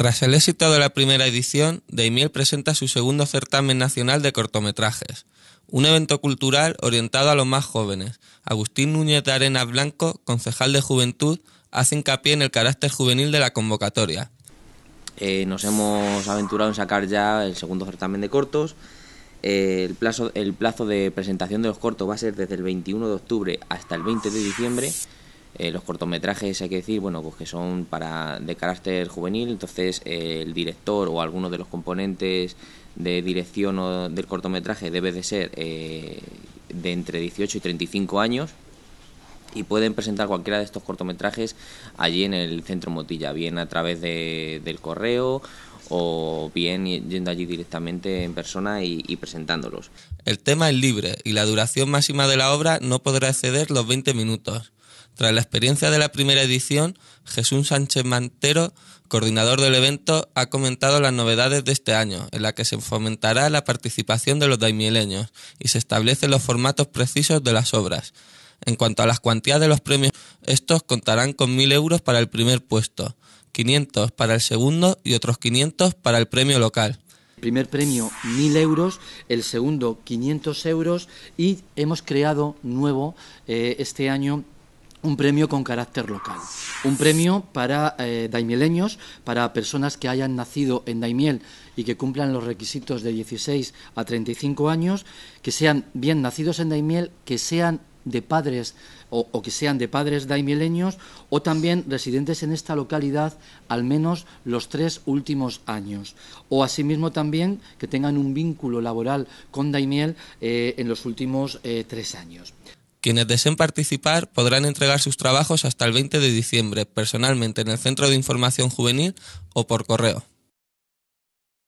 Tras el éxito de la primera edición, Daimiel presenta su segundo certamen nacional de cortometrajes, un evento cultural orientado a los más jóvenes. Agustín Núñez de Arenas Blanco, concejal de Juventud, hace hincapié en el carácter juvenil de la convocatoria. Eh, nos hemos aventurado en sacar ya el segundo certamen de cortos. Eh, el, plazo, el plazo de presentación de los cortos va a ser desde el 21 de octubre hasta el 20 de diciembre. Eh, los cortometrajes hay que decir, bueno, pues que son para de carácter juvenil, entonces eh, el director o alguno de los componentes de dirección del cortometraje debe de ser eh, de entre 18 y 35 años y pueden presentar cualquiera de estos cortometrajes allí en el centro Motilla, bien a través del correo o bien yendo allí directamente en persona y, presentándolos. El tema es libre y la duración máxima de la obra no podrá exceder los 20 minutos. Tras la experiencia de la primera edición, Jesús Sánchez Mantero, coordinador del evento, ha comentado las novedades de este año, en la que se fomentará la participación de los daimileños y se establecen los formatos precisos de las obras. En cuanto a las cuantías de los premios, estos contarán con 1.000 euros para el primer puesto, 500 para el segundo y otros 500 para el premio local El primer premio 1.000 euros, el segundo 500 euros y hemos creado nuevo eh, este año un premio con carácter local, un premio para eh, daimileños, para personas que hayan nacido en Daimiel y que cumplan los requisitos de 16 a 35 años, que sean bien nacidos en Daimiel, que sean de padres o, que sean de padres daimileños o también residentes en esta localidad al menos los tres últimos años. O asimismo también que tengan un vínculo laboral con Daimiel eh, en los últimos eh, tres años. Quienes deseen participar podrán entregar sus trabajos hasta el 20 de diciembre personalmente en el Centro de Información Juvenil o por correo.